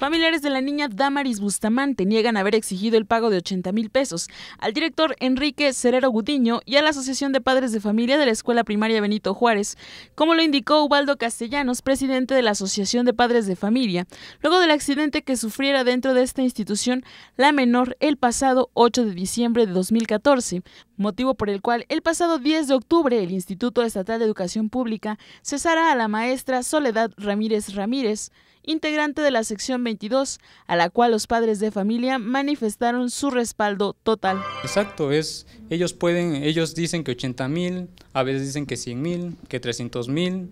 Familiares de la niña Damaris Bustamante niegan haber exigido el pago de 80 mil pesos al director Enrique Cerero Gudiño y a la Asociación de Padres de Familia de la Escuela Primaria Benito Juárez, como lo indicó Ubaldo Castellanos, presidente de la Asociación de Padres de Familia, luego del accidente que sufriera dentro de esta institución la menor el pasado 8 de diciembre de 2014, motivo por el cual el pasado 10 de octubre el Instituto Estatal de Educación Pública cesará a la maestra Soledad Ramírez Ramírez integrante de la sección 22, a la cual los padres de familia manifestaron su respaldo total. Exacto, es, ellos pueden, ellos dicen que 80 mil, a veces dicen que 100 mil, que 300 mil,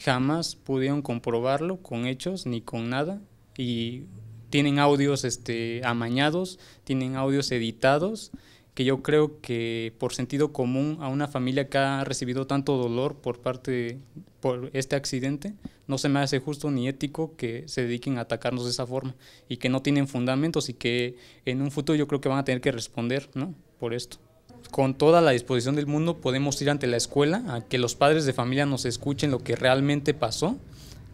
jamás pudieron comprobarlo con hechos ni con nada y tienen audios este, amañados, tienen audios editados que yo creo que por sentido común a una familia que ha recibido tanto dolor por parte por este accidente, no se me hace justo ni ético que se dediquen a atacarnos de esa forma y que no tienen fundamentos y que en un futuro yo creo que van a tener que responder, ¿no? por esto. Con toda la disposición del mundo podemos ir ante la escuela a que los padres de familia nos escuchen lo que realmente pasó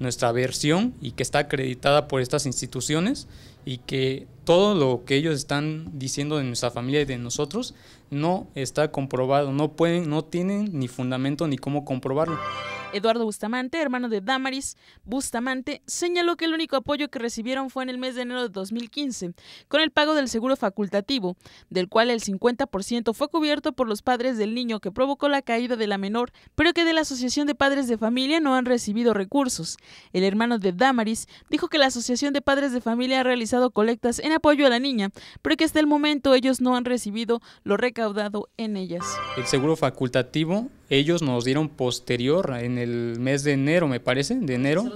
nuestra versión y que está acreditada por estas instituciones y que todo lo que ellos están diciendo de nuestra familia y de nosotros no está comprobado, no pueden, no tienen ni fundamento ni cómo comprobarlo. Eduardo Bustamante, hermano de Damaris Bustamante, señaló que el único apoyo que recibieron fue en el mes de enero de 2015, con el pago del seguro facultativo, del cual el 50% fue cubierto por los padres del niño que provocó la caída de la menor, pero que de la Asociación de Padres de Familia no han recibido recursos. El hermano de Damaris dijo que la Asociación de Padres de Familia ha realizado colectas en apoyo a la niña, pero que hasta el momento ellos no han recibido lo recaudado en ellas. El seguro facultativo ellos nos dieron posterior, en el mes de enero, me parece, de ah, enero.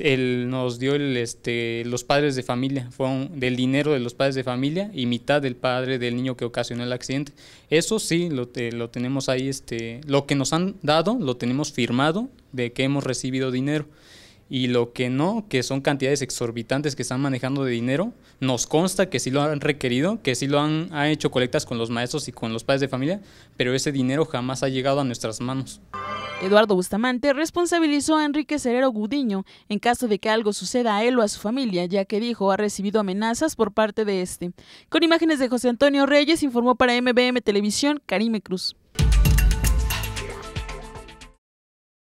Él nos dio el, este, los padres de familia, fue del dinero de los padres de familia y mitad del padre del niño que ocasionó el accidente. Eso sí, lo, eh, lo tenemos ahí, este, lo que nos han dado, lo tenemos firmado de que hemos recibido dinero y lo que no, que son cantidades exorbitantes que están manejando de dinero. Nos consta que sí lo han requerido, que sí lo han hecho colectas con los maestros y con los padres de familia, pero ese dinero jamás ha llegado a nuestras manos. Eduardo Bustamante responsabilizó a Enrique Cerero Gudiño en caso de que algo suceda a él o a su familia, ya que dijo ha recibido amenazas por parte de este. Con imágenes de José Antonio Reyes informó para MBM Televisión Karime Cruz.